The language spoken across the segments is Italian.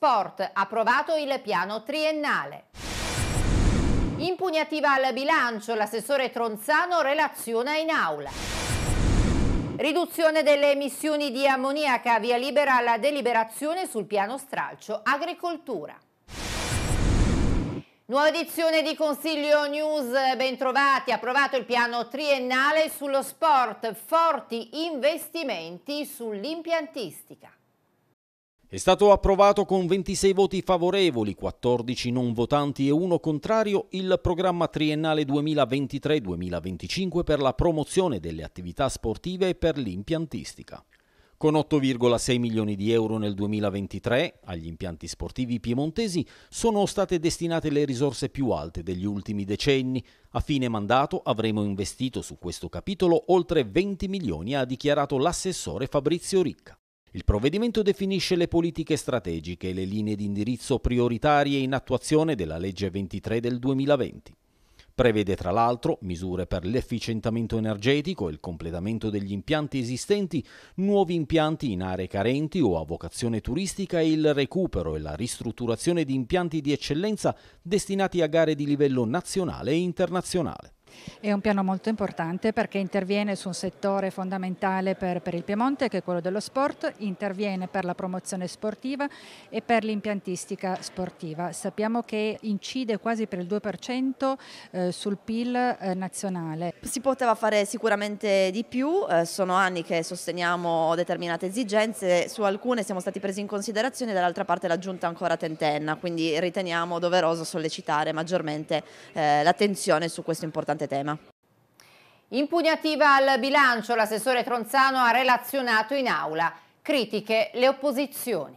Sport, approvato il piano triennale. Impugnativa al bilancio, l'assessore Tronzano relaziona in aula. Riduzione delle emissioni di ammoniaca, via libera alla deliberazione sul piano stralcio agricoltura. Nuova edizione di Consiglio News, bentrovati, approvato il piano triennale sullo sport, forti investimenti sull'impiantistica. È stato approvato con 26 voti favorevoli, 14 non votanti e 1 contrario il programma triennale 2023-2025 per la promozione delle attività sportive e per l'impiantistica. Con 8,6 milioni di euro nel 2023 agli impianti sportivi piemontesi sono state destinate le risorse più alte degli ultimi decenni. A fine mandato avremo investito su questo capitolo oltre 20 milioni, ha dichiarato l'assessore Fabrizio Ricca. Il provvedimento definisce le politiche strategiche e le linee di indirizzo prioritarie in attuazione della legge 23 del 2020. Prevede tra l'altro misure per l'efficientamento energetico e il completamento degli impianti esistenti, nuovi impianti in aree carenti o a vocazione turistica e il recupero e la ristrutturazione di impianti di eccellenza destinati a gare di livello nazionale e internazionale. È un piano molto importante perché interviene su un settore fondamentale per, per, il Piemonte che è quello dello sport, interviene per la promozione sportiva e per l'impiantistica sportiva. Sappiamo che incide quasi per il 2% eh, sul PIL eh, nazionale. Si poteva fare sicuramente di più, eh, sono anni che sosteniamo determinate esigenze, su alcune siamo stati presi in considerazione, dall'altra parte la giunta ancora tentenna, quindi riteniamo doveroso sollecitare maggiormente eh, l'attenzione su questo importante importante tema. Impugnativa al bilancio, l'assessore Tronzano ha relazionato in aula. Critiche le opposizioni.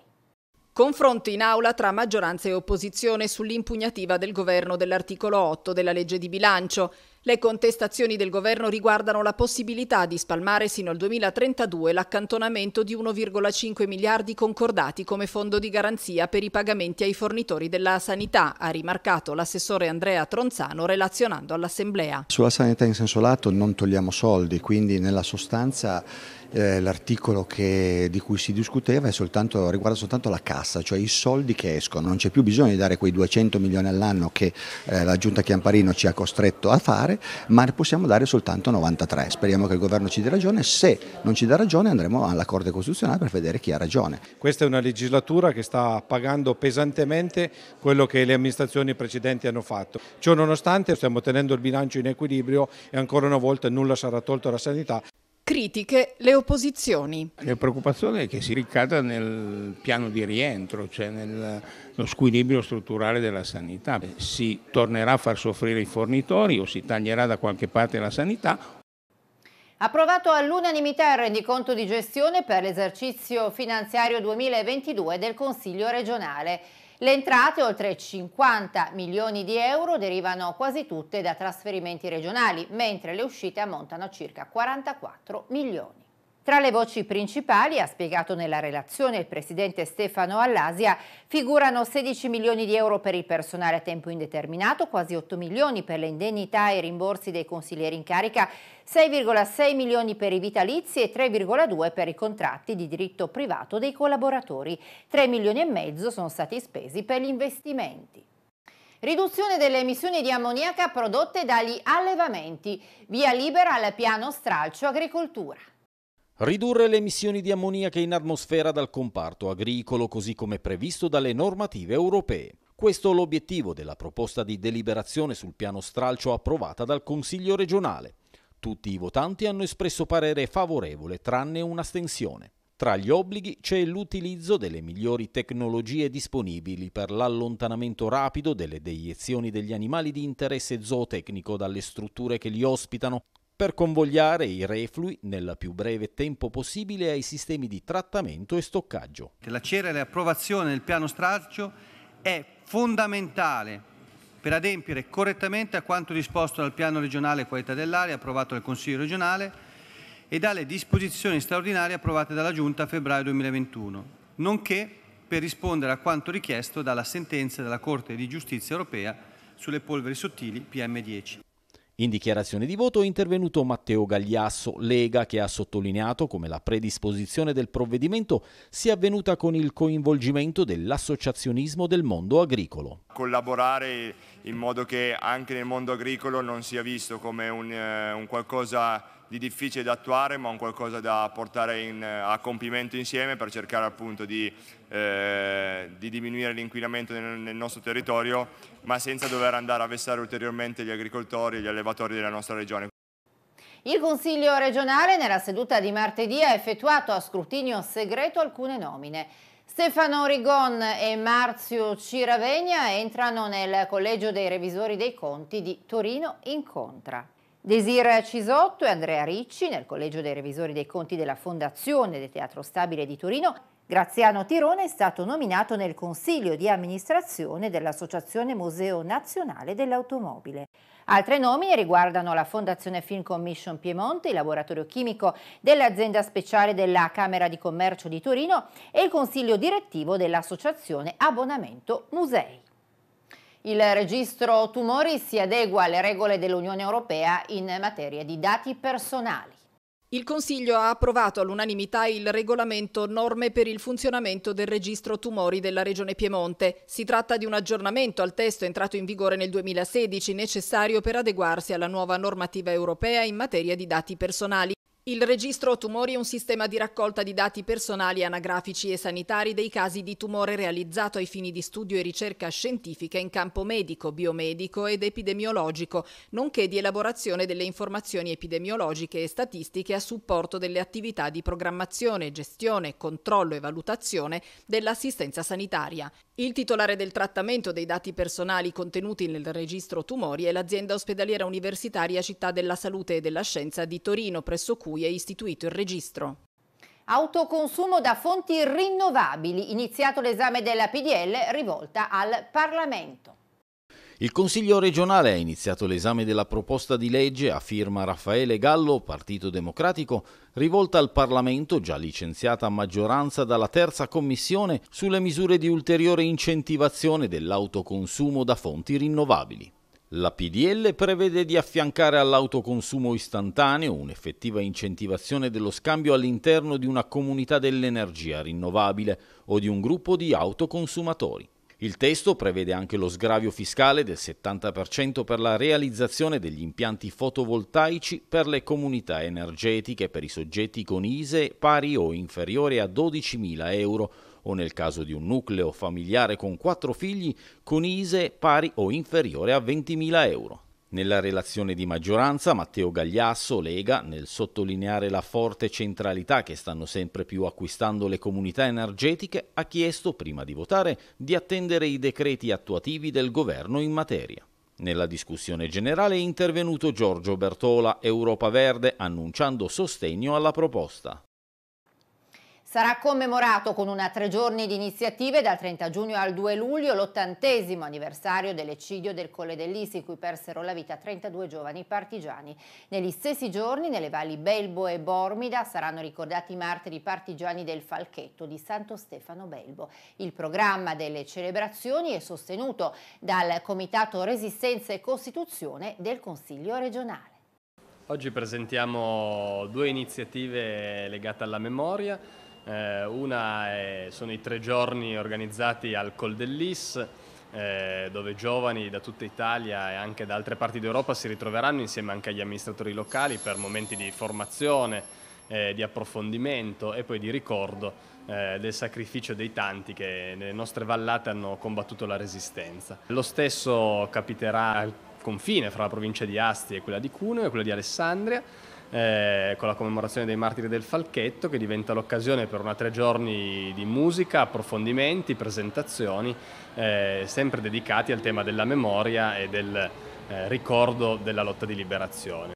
Confronto in aula tra maggioranza e opposizione sull'impugnativa del governo dell'articolo 8 della legge di bilancio. Le contestazioni del governo riguardano la possibilità di spalmare sino al 2032 l'accantonamento di 1,5 miliardi concordati come fondo di garanzia per i pagamenti ai fornitori della sanità, ha rimarcato l'assessore Andrea Tronzano relazionando all'Assemblea. Sulla sanità in senso lato non togliamo soldi, quindi nella sostanza eh, l'articolo di cui si discuteva soltanto, riguarda soltanto la cassa, cioè i soldi che escono, non c'è più bisogno di dare quei 200 milioni all'anno che eh, la giunta Chiamparino ci ha costretto a fare, ma ne possiamo dare soltanto 93. Speriamo che il governo ci dia ragione, se non ci dà ragione andremo alla Corte Costituzionale per vedere chi ha ragione. Questa è una legislatura che sta pagando pesantemente quello che le amministrazioni precedenti hanno fatto. Ciò nonostante stiamo tenendo il bilancio in equilibrio e ancora una volta nulla sarà tolto alla sanità critiche le opposizioni. La preoccupazione è che si ricada nel piano di rientro, cioè nello squilibrio strutturale della sanità. Eh, si tornerà a far soffrire i fornitori o si taglierà da qualche parte la sanità Approvato all'unanimità il rendiconto di gestione per l'esercizio finanziario 2022 del Consiglio regionale. Le entrate, oltre 50 milioni di euro, derivano quasi tutte da trasferimenti regionali, mentre le uscite ammontano a circa 44 milioni. Tra le voci principali, ha spiegato nella relazione il presidente Stefano Allasia, ah, figurano 16 milioni di euro per il personale a tempo indeterminato, quasi 8 milioni per le indennità e i rimborsi dei consiglieri in carica, 6,6 milioni per i vitalizi e 3,2 per i contratti di diritto privato dei collaboratori. 3 milioni e mezzo sono stati spesi per gli investimenti. Riduzione delle emissioni di ammoniaca prodotte dagli allevamenti. Via libera al piano stralcio agricoltura. Ridurre le emissioni di ammoniaca in atmosfera dal comparto agricolo così come previsto dalle normative europee. Questo è l'obiettivo della proposta di deliberazione sul piano stralcio approvata dal Consiglio regionale. Tutti i votanti hanno espresso parere favorevole tranne un'astensione. Tra gli obblighi c'è l'utilizzo delle migliori tecnologie disponibili per l'allontanamento rapido delle deiezioni degli animali di interesse zootecnico dalle strutture che li ospitano, per convogliare i reflui nel più breve tempo possibile ai sistemi di trattamento e stoccaggio. La cera e l'approvazione del piano straccio è fondamentale per adempiere correttamente a quanto disposto dal piano regionale qualità dell'aria approvato dal Consiglio regionale e dalle disposizioni straordinarie approvate dalla Giunta a febbraio 2021, nonché per rispondere a quanto richiesto dalla sentenza della Corte di Giustizia europea sulle polveri sottili PM10. In dichiarazione di voto è intervenuto Matteo Gagliasso, Lega, che ha sottolineato come la predisposizione del provvedimento sia avvenuta con il coinvolgimento dell'associazionismo del mondo agricolo. Collaborare in modo che anche nel mondo agricolo non sia visto come un, eh, un qualcosa di difficile da attuare ma un qualcosa da portare in, a compimento insieme per cercare appunto di, eh, di diminuire l'inquinamento nel, nel, nostro territorio ma senza dover andare a vessare ulteriormente gli agricoltori e gli allevatori della nostra regione. Il Consiglio regionale nella seduta di martedì ha effettuato a scrutinio segreto alcune nomine. Stefano Rigon e Marzio Ciravegna entrano nel Collegio dei Revisori dei Conti di Torino Incontra. Desir Cisotto e Andrea Ricci nel Collegio dei Revisori dei Conti della Fondazione del Teatro Stabile di Torino. Graziano Tirone è stato nominato nel Consiglio di amministrazione dell'Associazione Museo Nazionale dell'Automobile. Altre nomine riguardano la Fondazione Film Commission Piemonte, il laboratorio chimico dell'azienda speciale della Camera di Commercio di Torino e il Consiglio direttivo dell'Associazione Abbonamento Musei. Il registro tumori si adegua alle regole dell'Unione Europea in materia di dati personali. Il Consiglio ha approvato all'unanimità il regolamento norme per il funzionamento del registro tumori della Regione Piemonte. Si tratta di un aggiornamento al testo entrato in vigore nel 2016 necessario per adeguarsi alla nuova normativa europea in materia di dati personali. Il registro tumori è un sistema di raccolta di dati personali, anagrafici e sanitari dei casi di tumore realizzato ai fini di studio e ricerca scientifica in campo medico, biomedico ed epidemiologico, nonché di elaborazione delle informazioni epidemiologiche e statistiche a supporto delle attività di programmazione, gestione, controllo e valutazione dell'assistenza sanitaria. Il titolare del trattamento dei dati personali contenuti nel registro tumori è l'azienda ospedaliera universitaria Città della Salute e della Scienza di Torino, presso cui cui è istituito il registro. Autoconsumo da fonti rinnovabili, iniziato l'esame della PDL rivolta al Parlamento. Il Consiglio regionale ha iniziato l'esame della proposta di legge a firma Raffaele Gallo, Partito Democratico, rivolta al Parlamento, già licenziata a maggioranza dalla terza commissione, sulle misure di ulteriore incentivazione dell'autoconsumo da fonti rinnovabili. La PDL prevede di affiancare all'autoconsumo istantaneo un'effettiva incentivazione dello scambio all'interno di una comunità dell'energia rinnovabile o di un gruppo di autoconsumatori. Il testo prevede anche lo sgravio fiscale del 70% per la realizzazione degli impianti fotovoltaici per le comunità energetiche per i soggetti con ISE pari o inferiore a 12.000 euro o nel caso di un nucleo familiare con quattro figli con ISE pari o inferiore a 20.000 euro. Nella relazione di maggioranza Matteo Gagliasso, Lega, nel sottolineare la forte centralità che stanno sempre più acquistando le comunità energetiche, ha chiesto, prima di votare, di attendere i decreti attuativi del governo in materia. Nella discussione generale è intervenuto Giorgio Bertola, Europa Verde, annunciando sostegno alla proposta. Sarà commemorato con una tre giorni di iniziative dal 30 giugno al 2 luglio l'ottantesimo anniversario dell'eccidio del Colle dell'Isi in cui persero la vita 32 giovani partigiani. Negli stessi giorni nelle valli Belbo e Bormida saranno ricordati i martiri partigiani del Falchetto di Santo Stefano Belbo. Il programma delle celebrazioni è sostenuto dal Comitato Resistenza e Costituzione del Consiglio regionale. Oggi presentiamo due iniziative legate alla memoria. Eh, una è, eh, sono i tre giorni organizzati al Col dell'Is, eh, dove giovani da tutta Italia e anche da altre parti d'Europa si ritroveranno insieme anche agli amministratori locali per momenti di formazione, eh, di approfondimento e poi di ricordo eh, del sacrificio dei tanti che nelle nostre vallate hanno combattuto la resistenza. Lo stesso capiterà al confine fra la provincia di Asti e quella di Cuneo e quella di Alessandria, eh, con la commemorazione dei martiri del Falchetto che diventa l'occasione per una tre giorni di musica, approfondimenti, presentazioni, eh, sempre dedicati al tema della memoria e del eh, ricordo della lotta di liberazione.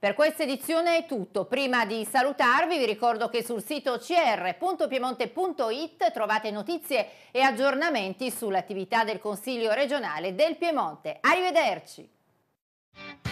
Per questa edizione è tutto. Prima di salutarvi vi ricordo che sul sito cr.piemonte.it trovate notizie e aggiornamenti sull'attività del Consiglio regionale del Piemonte. Arrivederci!